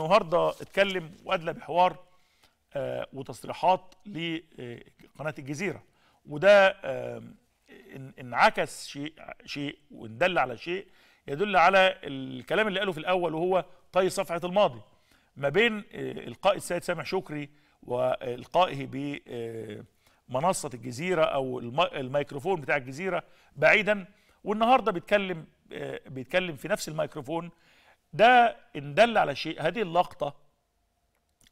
النهارده اتكلم وادلى بحوار آه، وتصريحات لقناه آه، الجزيره وده آه، انعكس شيء شيء ودل على شيء يدل على الكلام اللي قاله في الاول وهو طي صفحه الماضي ما بين القاء السيد سامح شكري والقائه بمنصه الجزيره او الميكروفون بتاع الجزيره بعيدا والنهارده بيتكلم بيتكلم في نفس الميكروفون ده ان دل على شيء هذه اللقطه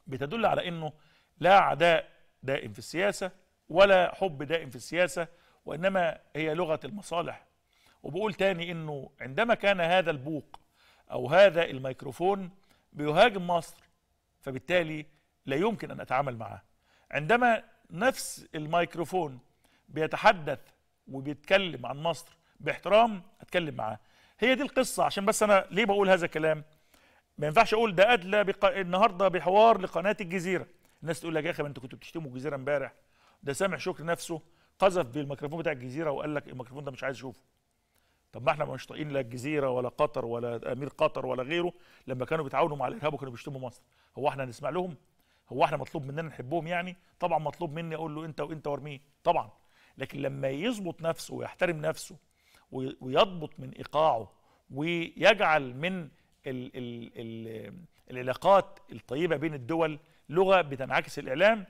بتدل على انه لا عداء دائم في السياسه ولا حب دائم في السياسه وانما هي لغه المصالح وبقول تاني انه عندما كان هذا البوق او هذا الميكروفون بيهاجم مصر فبالتالي لا يمكن ان اتعامل معه عندما نفس الميكروفون بيتحدث وبيتكلم عن مصر باحترام اتكلم معاه هي دي القصه عشان بس انا ليه بقول هذا الكلام ما ينفعش اقول ده ادلى بق... النهارده بحوار لقناه الجزيره الناس تقول لك يا اخي ما انتوا كنتوا بتشتموا الجزيره امبارح ده سامح شكر نفسه قذف بالميكروفون بتاع الجزيره وقال لك الميكروفون ده مش عايز اشوفه طب ما احنا مش طايقين لا الجزيره ولا قطر ولا امير قطر ولا غيره لما كانوا بيتعاونوا مع الارهاب وكانوا بيشتموا مصر هو احنا هنسمع لهم هو احنا مطلوب مننا نحبهم يعني طبعا مطلوب مني اقول له انت وانت وارميه طبعا لكن لما يظبط نفسه ويحترم نفسه ويضبط من ايقاعه ويجعل من الـ الـ الـ العلاقات الطيبه بين الدول لغه بتنعكس الاعلام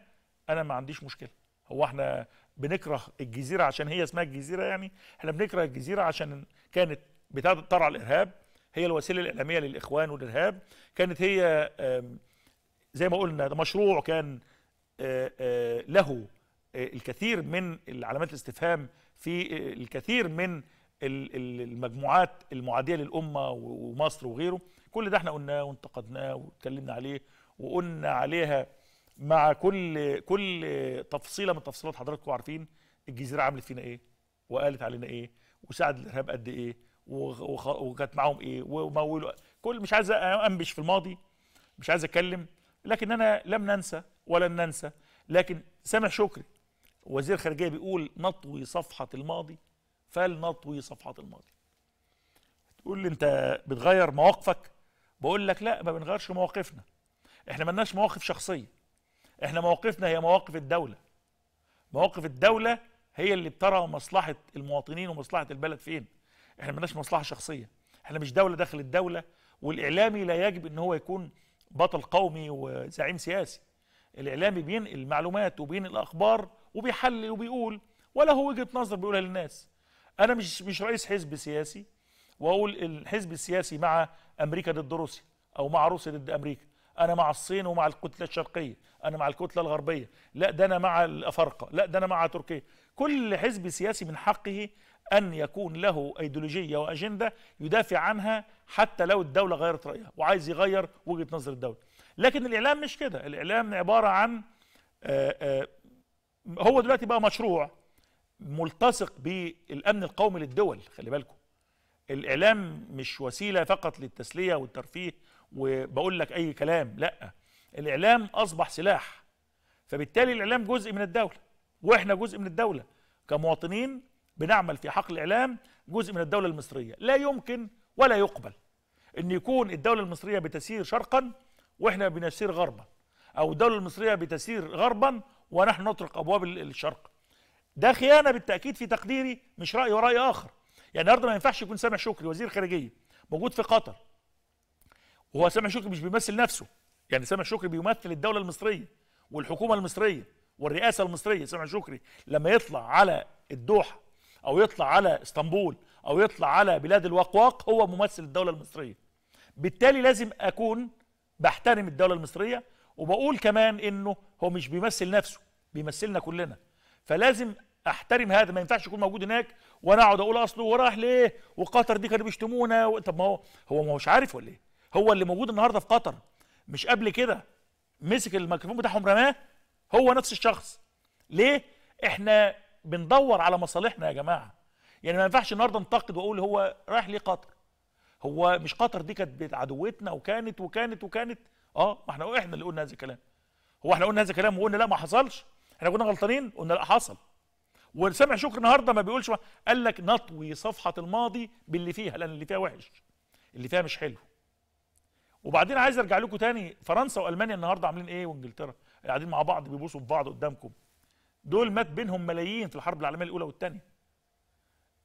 انا ما عنديش مشكله هو احنا بنكره الجزيره عشان هي اسمها الجزيره يعني احنا بنكره الجزيره عشان كانت بترعى الارهاب هي الوسيله الاعلاميه للاخوان والارهاب كانت هي زي ما قلنا ده مشروع كان له الكثير من علامات الاستفهام في الكثير من المجموعات المعاديه للامه ومصر وغيره كل ده احنا قلناه وانتقدناه واتكلمنا عليه وقلنا عليها مع كل كل تفصيله من تفصيلات حضراتكم عارفين الجزيره عملت فينا ايه وقالت علينا ايه وساعد الارهاب قد ايه وكانت معاهم ايه ومولوا كل مش عايز انبش في الماضي مش عايز اتكلم لكن انا لم ننسى ولن ننسى لكن سامح شكري وزير الخارجيه بيقول نطوي صفحه الماضي فلنطوي صفحات الماضي تقول لي انت بتغير مواقفك بقول لك لا ما بنغيرش مواقفنا احنا ملناش مواقف شخصيه احنا مواقفنا هي مواقف الدوله مواقف الدوله هي اللي بترى مصلحه المواطنين ومصلحه البلد فين احنا ملناش مصلحه شخصيه احنا مش دوله داخل الدوله والاعلامي لا يجب ان هو يكون بطل قومي وزعيم سياسي الاعلامي بينقل معلومات وبينقل اخبار وبيحلل وبيقول وله وجهه نظر بيقولها للناس انا مش مش رئيس حزب سياسي واقول الحزب السياسي مع امريكا ضد روسيا او مع روسيا ضد امريكا انا مع الصين ومع الكتله الشرقيه انا مع الكتله الغربيه لا ده انا مع الافارقه لا ده انا مع تركيا كل حزب سياسي من حقه ان يكون له ايديولوجيه واجنده يدافع عنها حتى لو الدوله غيرت رايها وعايز يغير وجهه نظر الدوله لكن الاعلام مش كده الاعلام عباره عن آه، آه، هو دلوقتي بقى مشروع ملتصق بالامن القومي للدول خلي بالكم الاعلام مش وسيله فقط للتسليه والترفيه وبقول لك اي كلام لا الاعلام اصبح سلاح فبالتالي الاعلام جزء من الدوله واحنا جزء من الدوله كمواطنين بنعمل في حق الاعلام جزء من الدوله المصريه لا يمكن ولا يقبل ان يكون الدوله المصريه بتسير شرقا واحنا بنسير غربا او الدوله المصريه بتسير غربا ونحن نطرق ابواب الشرق ده خيانه بالتاكيد في تقديري مش راي وراي اخر يعني النهارده ما ينفعش يكون سامح شكري وزير خارجيه موجود في قطر وهو سامح شكري مش بيمثل نفسه يعني سامح شكري بيمثل الدوله المصريه والحكومه المصريه والرئاسه المصريه سامح شكري لما يطلع على الدوحه او يطلع على اسطنبول او يطلع على بلاد الوقواق هو ممثل الدوله المصريه بالتالي لازم اكون بحترم الدوله المصريه وبقول كمان انه هو مش بيمثل نفسه بيمثلنا كلنا فلازم احترم هذا ما ينفعش يكون موجود هناك وانا اقعد اقول اصله وراح ليه وقطر دي كانوا بيشتمونا و... طب ما هو هو ما هوش عارف ولا ايه هو اللي موجود النهارده في قطر مش قبل كده مسك الميكروفون بتاعهم رماه هو نفس الشخص ليه احنا بندور على مصالحنا يا جماعه يعني ما ينفعش النهارده انتقد واقول هو رايح ليه قطر هو مش قطر دي كانت عدوتنا وكانت وكانت وكانت اه ما احنا احنا اللي قلنا هذا الكلام هو احنا قلنا هذا الكلام وقلنا لا ما حصلش احنا كنا غلطانين قلنا لا حصل وسامع شكر النهارده ما بيقولش قال لك نطوي صفحه الماضي باللي فيها لان اللي فيها وحش اللي فيها مش حلو وبعدين عايز ارجع لكم تاني فرنسا والمانيا النهارده عاملين ايه وانجلترا قاعدين مع بعض بيبوسوا في بعض قدامكم دول مات بينهم ملايين في الحرب العالميه الاولى والثانيه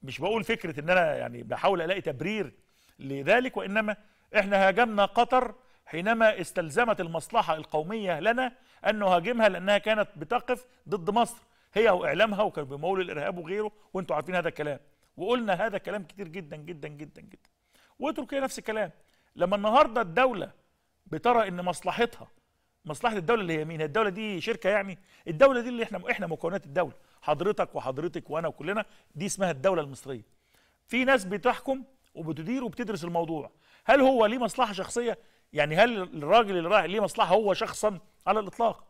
مش بقول فكره ان انا يعني بحاول الاقي تبرير لذلك وانما احنا هاجمنا قطر حينما استلزمت المصلحة القومية لنا أن نهاجمها لأنها كانت بتقف ضد مصر هي وإعلامها وكانوا بيمولوا الإرهاب وغيره وأنتوا عارفين هذا الكلام وقلنا هذا كلام كتير جدا جدا جدا جدا وتركيا نفس الكلام لما النهارده الدولة بترى إن مصلحتها مصلحه الدوله اللي هي مين؟ الدوله دي شركه يعني؟ الدوله دي اللي احنا احنا مكونات الدوله، حضرتك وحضرتك وانا وكلنا دي اسمها الدوله المصريه. في ناس بتحكم وبتدير وبتدرس الموضوع، هل هو ليه مصلحه شخصيه؟ يعني هل الراجل اللي رايح ليه مصلحه هو شخصا على الاطلاق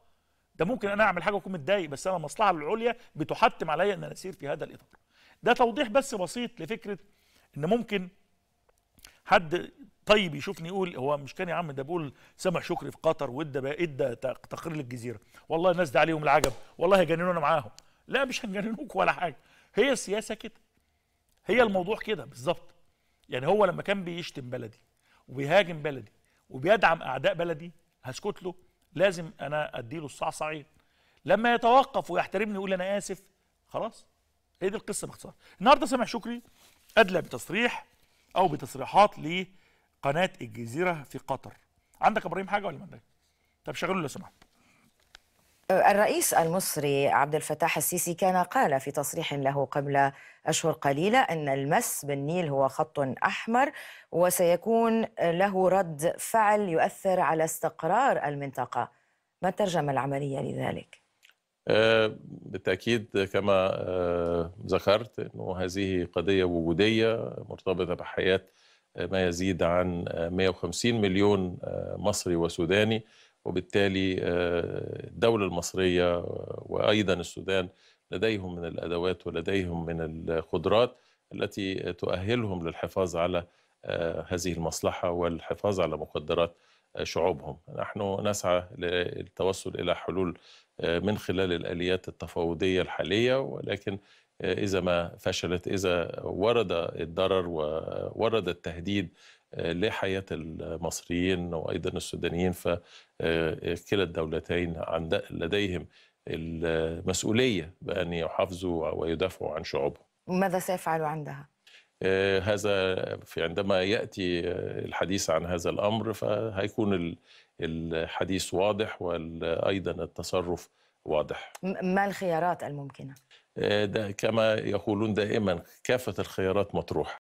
ده ممكن انا اعمل حاجه واكون متضايق بس انا المصلحه العليا بتحتم عليا ان انا اسير في هذا الاطار ده توضيح بس بسيط لفكره ان ممكن حد طيب يشوفني يقول هو مش كان يا عم ده بيقول سمع شكري في قطر وادى ادى تقرير للجزيره والله الناس دي عليهم العجب والله هيجننونا معاهم لا مش هنجننوك ولا حاجه هي السياسه كده هي الموضوع كده بالظبط يعني هو لما كان بيشتم بلدي وبيهاجم بلدي وبيدعم اعداء بلدي هسكت له لازم انا اديله الصعصعين لما يتوقف ويحترمني يقول انا اسف خلاص هي دي القصه باختصار النهارده سامح شكري ادلى بتصريح او بتصريحات لقناه الجزيره في قطر عندك ابراهيم حاجه ولا ما عندك طب شغله لو سمحت الرئيس المصري عبد الفتاح السيسي كان قال في تصريح له قبل أشهر قليلة أن المس بالنيل هو خط أحمر وسيكون له رد فعل يؤثر على استقرار المنطقة ما الترجمة العملية لذلك؟ آه، بالتأكيد كما آه، ذكرت أنه هذه قضية وجودية مرتبطة بحياة آه، ما يزيد عن 150 مليون مصري وسوداني وبالتالي آه، الدولة المصرية آه، وأيضا السودان لديهم من الأدوات ولديهم من القدرات التي تؤهلهم للحفاظ على آه، هذه المصلحة والحفاظ على مقدرات شعوبهم نحن نسعى للتوصل إلى حلول من خلال الآليات التفاوضية الحالية ولكن إذا ما فشلت إذا ورد الضرر وورد التهديد لحياة المصريين وأيضا السودانيين فكلا آه، الدولتين عند لديهم المسؤولية بأن يحافظوا ويدافعوا عن شعوبهم ماذا سيفعلوا عندها؟ آه، هذا في عندما يأتي آه، الحديث عن هذا الأمر فهيكون الحديث واضح وأيضا التصرف واضح ما الخيارات الممكنة؟ ده كما يقولون دائما كافة الخيارات مطروحة